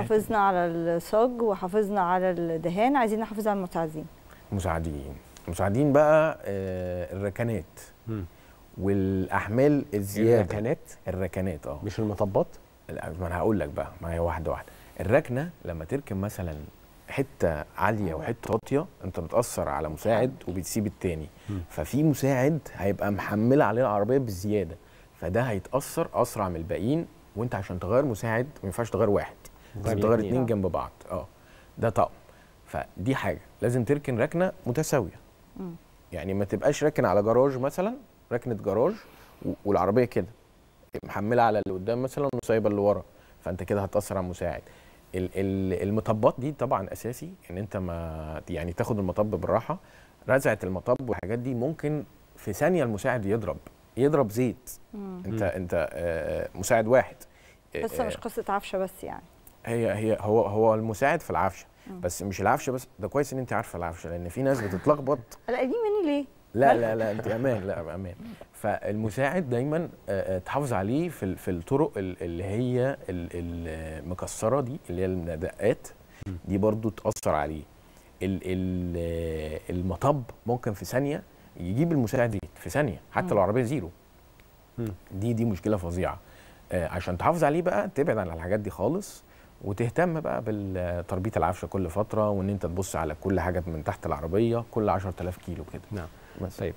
حافظنا على الصاج وحافظنا على الدهان عايزين نحافظ على المساعدين مساعدين المساعدين بقى آه، الركنات م. والاحمال الزياده الركنات الركنات اه مش المطبات ما انا هقول لك بقى ما هي واحده واحده الركنه لما تركب مثلا حته عاليه وحته واطيه انت بتاثر على مساعد وبتسيب الثاني ففي مساعد هيبقى محمل عليه العربيه بزياده فده هيتاثر اسرع من الباقيين وانت عشان تغير مساعد ما ينفعش تغير واحد الطيار اتنين جنب بعض اه ده طقم فدي حاجه لازم تركن ركنه متساويه يعني ما تبقاش راكن على جراج مثلا ركنه جراج والعربيه كده محمله على اللي قدام مثلا وسايبه اللي ورا فانت كده هتاثر على المساعد المطبات دي طبعا اساسي ان يعني انت ما يعني تاخد المطب بالراحه رزعه المطب والحاجات دي ممكن في ثانيه المساعد يضرب يضرب زيت مم. انت انت مساعد واحد قصه مش قصه عفشه بس يعني هي هي هو هو المساعد في العفشه بس مش العفشه بس ده كويس ان انت عارفه العفشه لان في ناس بتتلخبط لا دي مني ليه لا لا لا انت امان لا امان فالمساعد دايما آه، آه، تحافظ عليه في في الطرق اللي هي المكسره دي اللي هي المدقات دي برضو تاثر عليه آه، المطب ممكن في ثانيه يجيب المساعد في ثانيه حتى لو عربيه زيرو دي دي مشكله فظيعه عشان تحافظ عليه بقى تبعد عن الحاجات دي خالص وتهتم بقى بالتربيه العفشه كل فتره وان انت تبص على كل حاجه من تحت العربيه كل 10000 كيلو كده نعم بس. طيب